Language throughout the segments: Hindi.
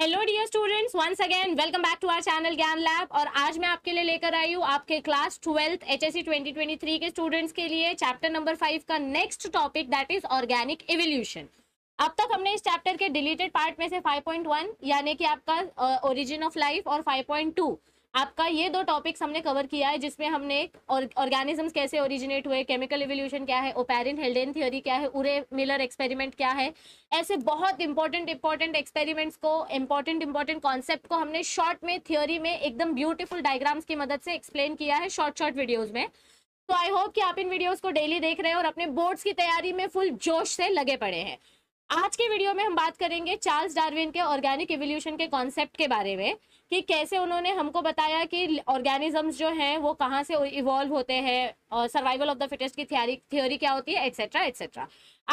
Hello dear students once again welcome back to our channel Gyan lab और आज मैं आपके लिए लेकर आई हूँ आपके क्लास ट्वेल्थ एचएससी 2023 के स्टूडेंट्स के लिए चैप्टर नंबर फाइव का next topic that is organic evolution अब तक हमने इस चैप्टर के डिलीटेड पार्ट में से 5.1 यानी कि आपका ओरिजिन ऑफ लाइफ और फाइव आपका ये दो टॉपिक्स हमने कवर किया है जिसमें हमने ऑर्गेनिजम्स और, कैसे ओरिजिनेट हुए केमिकल इवोल्यूशन क्या है ओपेरिन हेल्डेन थियोरी क्या है उरे मिलर एक्सपेरिमेंट क्या है ऐसे बहुत इंपॉर्टेंट इंपॉर्टेंट एक्सपेरिमेंट्स को इंपॉर्टेंट इंपॉर्टेंट कॉन्सेप्ट को हमने शॉर्ट में थियोरी में एकदम ब्यूटिफुल डायग्राम्स की मदद से एक्सप्लेन किया है शॉर्ट शॉर्ट वीडियोज में तो आई होप कि आप इन वीडियोज़ को डेली देख रहे हैं और अपने बोर्ड्स की तैयारी में फुल जोश से लगे पड़े हैं आज के वीडियो में हम बात करेंगे चार्ल्स डार्विन के ऑर्गेनिक एवोल्यूशन के कॉन्सेप्ट के बारे में कि कैसे उन्होंने हमको बताया कि ऑर्गेनिजम्स जो हैं वो कहाँ से इवॉल्व होते हैं और सर्वाइवल ऑफ द फिटेस्ट की थ्योरी थ्योरी क्या होती है एक्सेट्रा एक्सेट्रा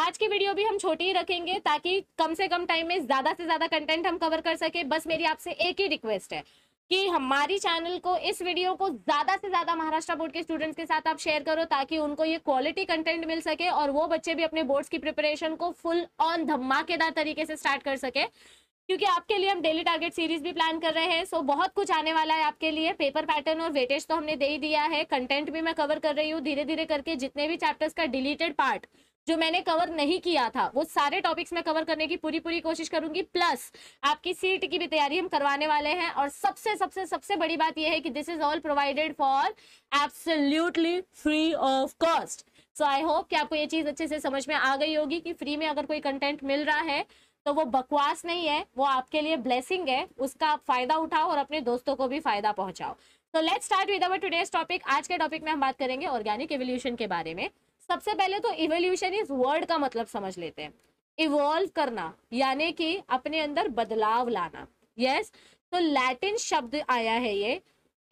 आज की वीडियो भी हम छोटी ही रखेंगे ताकि कम से कम टाइम में ज़्यादा से ज़्यादा कंटेंट हम कवर कर सके बस मेरी आपसे एक ही रिक्वेस्ट है कि हमारी चैनल को इस वीडियो को ज्यादा से ज्यादा महाराष्ट्र बोर्ड के स्टूडेंट्स के साथ आप शेयर करो ताकि उनको ये क्वालिटी कंटेंट मिल सके और वो बच्चे भी अपने बोर्ड्स की प्रिपरेशन को फुल ऑन धमाकेदार तरीके से स्टार्ट कर सके क्योंकि आपके लिए हम डेली टारगेट सीरीज भी प्लान कर रहे हैं सो बहुत कुछ आने वाला है आपके लिए पेपर पैटर्न और वेटेज तो हमने दे ही दिया है कंटेंट भी मैं कवर कर रही हूँ धीरे धीरे करके जितने भी चैप्टर्स का डिलीटेड पार्ट जो मैंने कवर नहीं किया था वो सारे टॉपिक्स मैं कवर करने की पूरी पूरी कोशिश करूंगी प्लस आपकी सीट की भी तैयारी हम करवाने वाले हैं और सबसे सबसे सबसे बड़ी बात यह है कि this is all provided for absolutely free of cost so I hope कि आपको ये चीज अच्छे से समझ में आ गई होगी कि फ्री में अगर कोई कंटेंट मिल रहा है तो वो बकवास नहीं है वो आपके लिए ब्लेसिंग है उसका आप फायदा उठाओ और अपने दोस्तों को भी फायदा पहुंचाओ तो let's start with our today's topic आज के टॉपिक में हम बात करेंगे ऑर्गेनिक एवोल्यूशन के बारे में सबसे पहले तो इवोल्यूशन इस वर्ड का मतलब समझ लेते हैं इवॉल्व करना यानी कि अपने अंदर बदलाव लाना यस yes? तो लैटिन शब्द आया है ये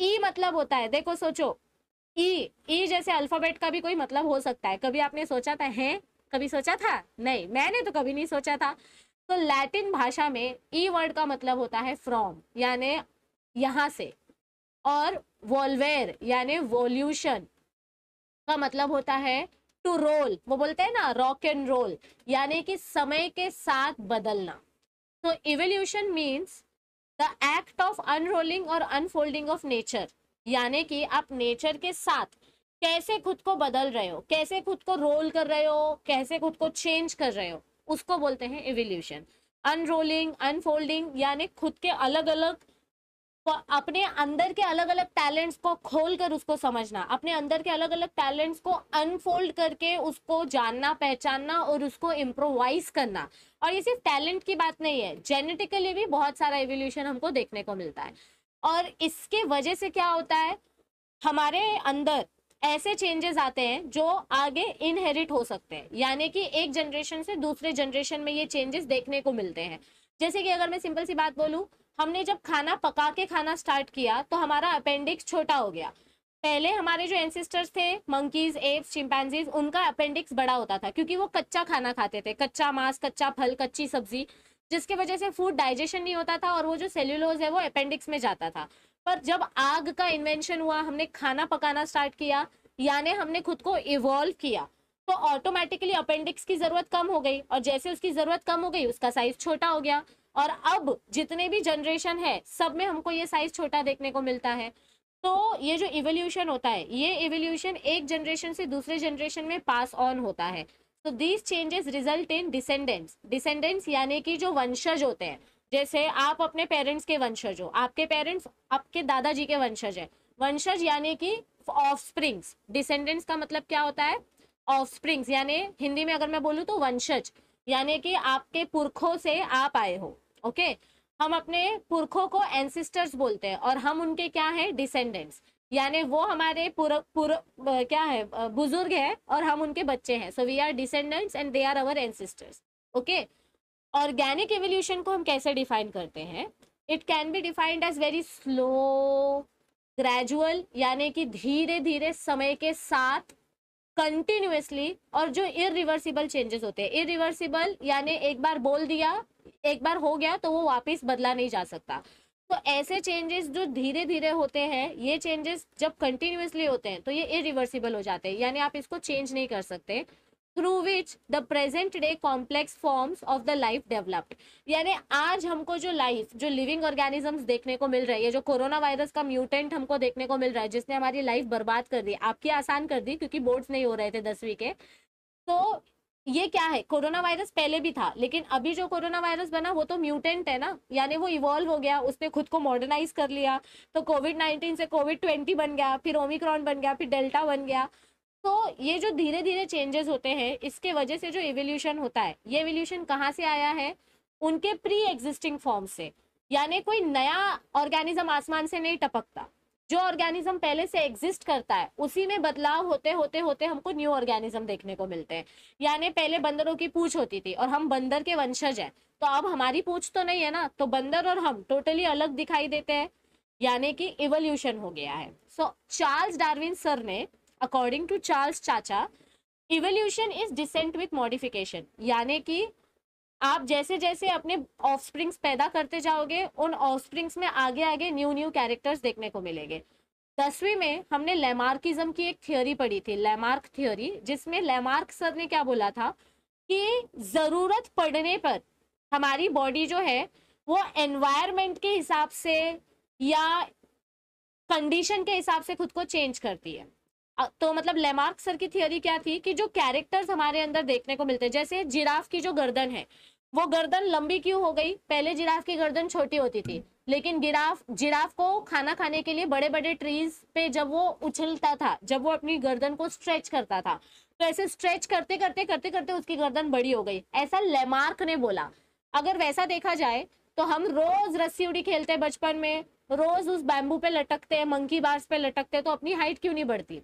ई e मतलब होता है देखो सोचो ई e, ई e जैसे अल्फाबेट का भी कोई मतलब हो सकता है कभी आपने सोचा था है कभी सोचा था नहीं मैंने तो कभी नहीं सोचा था तो लैटिन भाषा में ई वर्ड का मतलब होता है फ्रॉम यानि यहाँ से और वॉल्वेर यानी वॉल्यूशन का मतलब होता है टू रोल वो बोलते हैं ना रॉक एंड रोल यानी कि समय के साथ बदलना तो evolution means the act of unrolling और अनफोल्डिंग ऑफ नेचर यानी कि आप नेचर के साथ कैसे खुद को बदल रहे हो कैसे खुद को रोल कर रहे हो कैसे खुद को चेंज कर रहे हो उसको बोलते हैं इवोल्यूशन अनरोलिंग अनफोल्डिंग यानी खुद के अलग अलग तो अपने अंदर के अलग अलग टैलेंट्स को खोल कर उसको समझना अपने अंदर के अलग अलग टैलेंट्स को अनफोल्ड करके उसको जानना पहचानना और उसको इम्प्रोवाइज करना और ये सिर्फ टैलेंट की बात नहीं है जेनेटिकली भी बहुत सारा एवोल्यूशन हमको देखने को मिलता है और इसके वजह से क्या होता है हमारे अंदर ऐसे चेंजेस आते हैं जो आगे इनहेरिट हो सकते हैं यानी कि एक जनरेशन से दूसरे जनरेशन में ये चेंजेस देखने को मिलते हैं जैसे कि अगर मैं सिंपल सी बात बोलूँ हमने जब खाना पका के खाना स्टार्ट किया तो हमारा अपेंडिक्स छोटा हो गया पहले हमारे जो एंसिस्टर्स थे मंकीज एप्स चिंपैनजीज उनका अपेंडिक्स बड़ा होता था क्योंकि वो कच्चा खाना खाते थे कच्चा मांस कच्चा फल कच्ची सब्जी जिसकी वजह से फूड डाइजेशन नहीं होता था और वो जो सेल्यूलोज है वो अपेंडिक्स में जाता था पर जब आग का इन्वेंशन हुआ हमने खाना पकाना स्टार्ट किया यानी हमने खुद को इवॉल्व किया तो ऑटोमेटिकली अपेंडिक्स की ज़रूरत कम हो गई और जैसे उसकी ज़रूरत कम हो गई उसका साइज छोटा हो गया और अब जितने भी जनरेशन है सब में हमको ये साइज छोटा देखने को मिलता है तो ये जो इवोल्यूशन होता है ये इवोल्यूशन एक जनरेशन से दूसरे जनरेशन में पास ऑन होता है तो these changes result in descendants descendants यानी कि जो वंशज होते हैं जैसे आप अपने पेरेंट्स के वंशज हो आपके पेरेंट्स आपके दादाजी के वंशज है वंशज यानी कि ऑफ स्प्रिंग्स डिसेंडेंट्स का मतलब क्या होता है ऑफ स्प्रिंग्स यानी हिंदी में अगर मैं बोलूँ तो वंशज यानी कि आपके पुरखों से आप आए हो ओके हम अपने पुरखों को एंसिस्टर्स बोलते हैं और हम उनके क्या है डिसेंडेंट्स यानी वो हमारे क्या है बुजुर्ग है और हम उनके बच्चे हैं so we are descendants and they are our ancestors okay organic evolution को हम कैसे डिफाइन करते हैं it can be defined as very slow gradual यानी कि धीरे धीरे समय के साथ कंटिन्यूसली और जो इरिवर्सिबल चेंजेस होते हैं इरिवर्सिबल यानी एक बार बोल दिया एक बार हो गया तो वो वापस बदला नहीं जा सकता तो ऐसे चेंजेस जो धीरे धीरे होते हैं ये चेंजेस जब कंटिन्यूसली होते हैं तो ये इरिवर्सिबल हो जाते हैं यानी आप इसको चेंज नहीं कर सकते through which the present day complex forms of the life developed यानी आज हमको जो लाइफ जो लिविंग ऑर्गेनिजम्स देखने को मिल रही है जो कोरोना वायरस का म्यूटेंट हमको देखने को मिल रहा है जिसने हमारी लाइफ बर्बाद कर दी आपकी आसान कर दी क्योंकि बोर्ड्स नहीं हो रहे थे दसवीं के तो ये क्या है कोरोना वायरस पहले भी था लेकिन अभी जो कोरोना वायरस बना वो तो म्यूटेंट है ना यानी वो इवॉल्व हो गया उसने खुद को मॉडर्नाइज कर लिया तो कोविड नाइन्टीन से कोविड ट्वेंटी बन गया फिर ओमिक्रॉन बन गया फिर डेल्टा बन गया तो ये जो धीरे धीरे चेंजेस होते हैं इसके वजह से जो एवोल्यूशन होता है ये एवोल्यूशन कहाँ से आया है उनके प्री एग्जिस्टिंग फॉर्म से यानी कोई नया ऑर्गेनिज्म आसमान से नहीं टपकता जो ऑर्गेनिज्म पहले से एग्जिस्ट करता है उसी में बदलाव होते होते होते हमको न्यू ऑर्गेनिज्म देखने को मिलते हैं यानी पहले बंदरों की पूछ होती थी और हम बंदर के वंशज हैं तो अब हमारी पूछ तो नहीं है ना तो बंदर और हम टोटली अलग दिखाई देते हैं यानी कि इवोल्यूशन हो गया है सो चार्ल्स डार्विन सर ने अकॉर्डिंग टू चार्ल्स चाचा evolution is descent with modification यानी कि आप जैसे जैसे अपने ऑफस्प्रिंग्स पैदा करते जाओगे उन ऑफस्प्रिंग्स में आगे आगे न्यू न्यू कैरेक्टर्स देखने को मिलेंगे दसवीं में हमने लेमार्किज्म की एक थियोरी पढ़ी थी लेमार्क थियोरी जिसमें लेमार्क सर ने क्या बोला था कि ज़रूरत पड़ने पर हमारी बॉडी जो है वो एनवायरमेंट के हिसाब से या कंडीशन के हिसाब से खुद को चेंज करती है तो मतलब लेमार्क सर की थियोरी क्या थी कि जो कैरेक्टर्स हमारे अंदर देखने को मिलते हैं जैसे जिराफ की जो गर्दन है वो गर्दन लंबी क्यों हो गई पहले जिराफ की गर्दन छोटी होती थी लेकिन गिराफ जिराफ को खाना खाने के लिए बड़े बड़े ट्रीज पे जब वो उछलता था जब वो अपनी गर्दन को स्ट्रेच करता था तो ऐसे स्ट्रेच करते करते करते करते उसकी गर्दन बड़ी हो गई ऐसा लेमार्क ने बोला अगर वैसा देखा जाए तो हम रोज रस्सी उड़ी खेलते हैं बचपन में रोज उस बैम्बू पे लटकते हैं मंकी बार्स पे लटकते हैं तो अपनी हाइट क्यों नहीं बढ़ती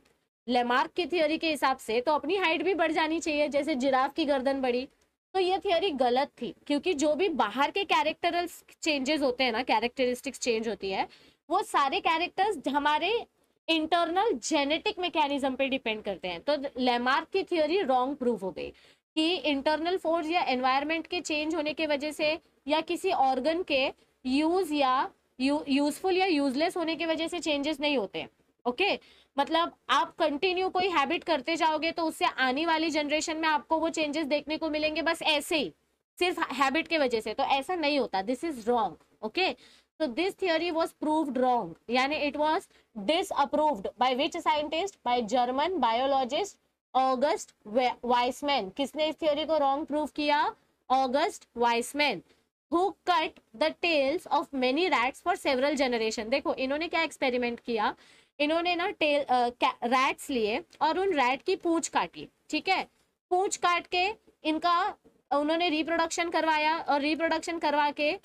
लेमार्क की थियोरी के हिसाब से तो अपनी हाइट भी बढ़ जानी चाहिए जैसे जिराफ की गर्दन बढ़ी तो ये थियोरी गलत थी क्योंकि जो भी बाहर के कैरेक्टरल चेंजेस होते हैं ना कैरेक्टरिस्टिक्स चेंज होती है वो सारे कैरेक्टर्स हमारे इंटरनल जेनेटिक मैकेनिज्म पे डिपेंड करते हैं तो लेमार्क की थियोरी रॉन्ग प्रूव हो गई कि इंटरनल फोर्स या एनवायरमेंट के चेंज होने की वजह से या किसी ऑर्गन के यूज या यूजफुल या यूजलेस होने की वजह से चेंजेस नहीं होते हैं ओके मतलब आप कंटिन्यू कोई हैबिट करते जाओगे तो उससे आने वाली जनरेशन में आपको वो चेंजेस देखने को मिलेंगे बस ऐसे ही सिर्फ हैबिट के वजह से तो ऐसा नहीं होता this is wrong okay so this theory was proved wrong यानी it was disproved by which scientist by German biologist August Weismann किसने इस थियोरी को रॉन्ग प्रूव किया August Weismann who cut the tails of many rats for several generation देखो इन्होंने क्या एक्सपेरिमेंट किया इन्होंने ना टेल रैट्स लिए और उन रैट की पूछ काटी ठीक है पूछ काट के इनका उन्होंने रिप्रोडक्शन करवाया और रिप्रोडक्शन करवा के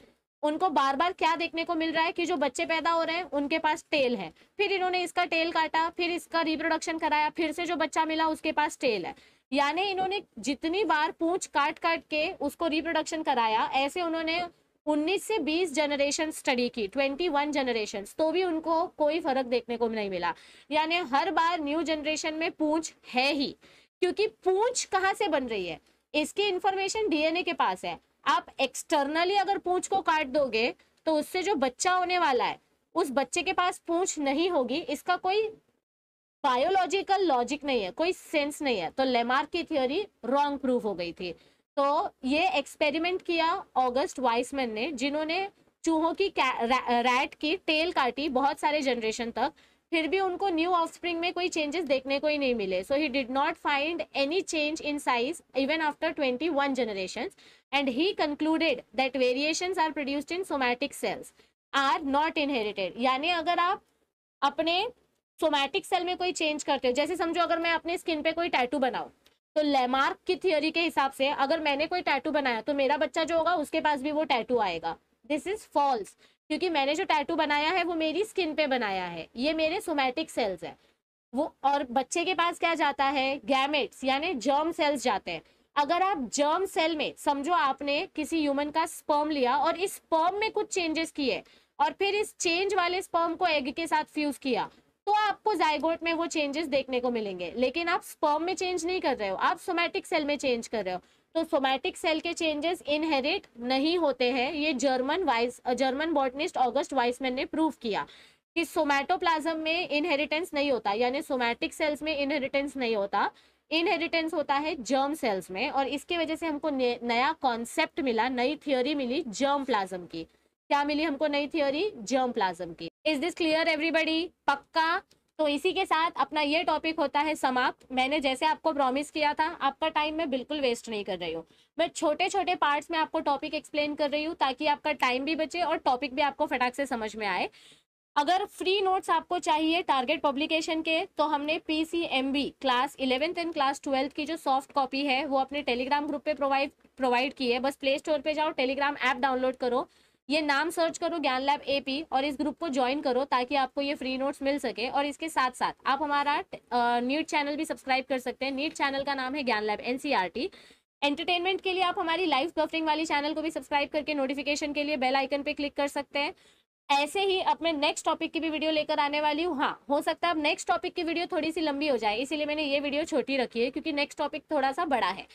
उनको बार बार क्या देखने को मिल रहा है कि जो बच्चे पैदा हो रहे हैं उनके पास टेल है फिर इन्होंने इसका टेल काटा फिर इसका रिप्रोडक्शन कराया फिर से जो बच्चा मिला उसके पास टेल है यानी इन्होंने जितनी बार पूछ काट काट के उसको रिप्रोडक्शन कराया ऐसे उन्होंने उन्नीस से बीस जनरेशन स्टडी की ट्वेंटी वन जनरेशन तो भी उनको कोई फर्क देखने को नहीं मिला यानी हर बार न्यू जनरेशन में पूंछ है ही क्योंकि पूंछ कहाँ से बन रही है इसकी इंफॉर्मेशन डीएनए के पास है आप एक्सटर्नली अगर पूंछ को काट दोगे तो उससे जो बच्चा होने वाला है उस बच्चे के पास पूंछ नहीं होगी इसका कोई बायोलॉजिकल लॉजिक नहीं है कोई सेंस नहीं है तो लेमार्क की थियोरी रॉन्ग प्रूफ हो गई थी तो ये एक्सपेरिमेंट किया ऑगस्ट वाइसमैन ने जिन्होंने चूहों की रैट की टेल काटी बहुत सारे जनरेशन तक फिर भी उनको न्यू ऑफस्प्रिंग में कोई चेंजेस देखने को ही नहीं मिले so he did not find any change in size even after twenty one generation and he concluded that variation are produced in somatic cells are not inherited यानी अगर आप अपने सोमैटिक सेल में कोई चेंज करते हो जैसे समझो अगर मैं अपने स्किन पे कोई टैटू बनाऊँ तो लेमार्क की थियोरी के हिसाब से अगर मैंने कोई टैटू बनाया तो मेरा बच्चा जो होगा उसके पास भी वो टैटू आएगा दिस इज फॉल्स क्योंकि मैंने जो टैटू बनाया है वो मेरी स्किन पे बनाया है ये मेरे सोमैटिक सेल्स है वो और बच्चे के पास क्या जाता है गैमेट्स यानी जर्म सेल्स जाते हैं अगर आप जर्म सेल में समझो आपने किसी ह्यूमन का स्पर्म लिया और इस स्पर्म में कुछ चेंजेस किए और फिर इस चेंज वाले स्पर्म को एग के साथ फ्यूज किया तो आपको जायगोट में वो चेंजेस देखने को मिलेंगे लेकिन आप स्पर्म में चेंज नहीं कर रहे हो आप सोमैटिक सेल में चेंज कर रहे हो तो सोमैटिक सेल के चेंजेस इनहेरिट नहीं होते हैं ये जर्मन वाइस जर्मन बॉटनिस्ट ऑगस्ट वाइसमैन ने प्रूव किया कि सोमैटोप्लाज्म में इनहेरिटेंस नहीं होता यानी सोमैटिक सेल्स में इनहेरिटेंस नहीं होता इनहेरिटेंस होता है जर्म सेल्स में और इसकी वजह से हमको नया कॉन्सेप्ट मिला नई थियोरी मिली जर्म प्लाज्म की क्या मिली हमको नई थियोरी जर्म प्लाज्म की इज दिस क्लियर एवरीबडी पक्का तो इसी के साथ अपना ये टॉपिक होता है समाप्त मैंने जैसे आपको प्रॉमिस किया था आपका टाइम मैं बिल्कुल वेस्ट नहीं कर रही हूँ मैं छोटे छोटे पार्ट्स में आपको टॉपिक एक्सप्लेन कर रही हूँ ताकि आपका टाइम भी बचे और टॉपिक भी आपको फटाक से समझ में आए अगर फ्री नोट्स आपको चाहिए टारगेट पब्लिकेशन के तो हमने P C M B class eleventh and class twelfth की जो सॉफ्ट कॉपी है वो अपने टेलीग्राम ग्रुप पे प्रोवाइड प्रोवाइड की है बस प्ले स्टोर पे जाओ टेलीग्राम ऐप डाउनलोड करो ये नाम सर्च करो ज्ञान लैब एपी और इस ग्रुप को ज्वाइन करो ताकि आपको ये फ्री नोट्स मिल सके और इसके साथ साथ आप हमारा नीट चैनल भी सब्सक्राइब कर सकते हैं नीट चैनल का नाम है ज्ञान लैब एन एंटरटेनमेंट के लिए आप हमारी लाइव बफरिंग वाली चैनल को भी सब्सक्राइब करके नोटिफिकेशन के लिए बेल आइकन पे क्लिक कर सकते हैं ऐसे ही अब मैं नेक्स्ट टॉपिक की भी वीडियो लेकर आने वाली हूँ हाँ हो सकता है अब नेक्स्ट टॉपिक की वीडियो थोड़ी सी लंबी हो जाए इसीलिए मैंने ये वीडियो छोटी रखी है क्योंकि नेक्स्ट टॉपिक थोड़ा सा बड़ा है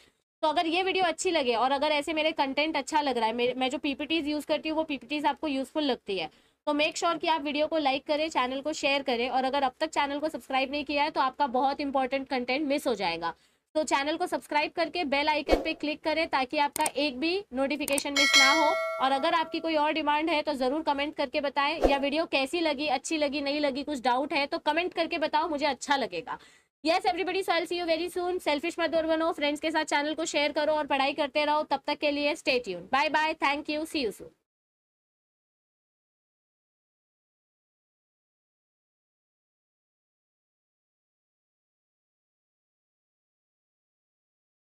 तो अगर ये वीडियो अच्छी लगे और अगर ऐसे मेरे कंटेंट अच्छा लग रहा है मैं जो पीपीटीज यूज़ करती हूँ वो पीपीटीज आपको यूज़फुल लगती है तो मेक श्योर sure कि आप वीडियो को लाइक करें चैनल को शेयर करें और अगर अब तक चैनल को सब्सक्राइब नहीं किया है तो आपका बहुत इंपॉर्टेंट कंटेंट मिस हो जाएगा तो चैनल को सब्सक्राइब करके बेल आइकन पे क्लिक करें ताकि आपका एक भी नोटिफिकेशन मिस ना हो और अगर आपकी कोई और डिमांड है तो ज़रूर कमेंट करके बताएं या वीडियो कैसी लगी अच्छी लगी नहीं लगी कुछ डाउट है तो कमेंट करके बताओ मुझे अच्छा लगेगा yes everybody so I see you very soon selfish मत बनो फ्रेंड्स के साथ चैनल को शेयर करो और पढ़ाई करते रहो तब तक के लिए stay tune bye bye thank you see you soon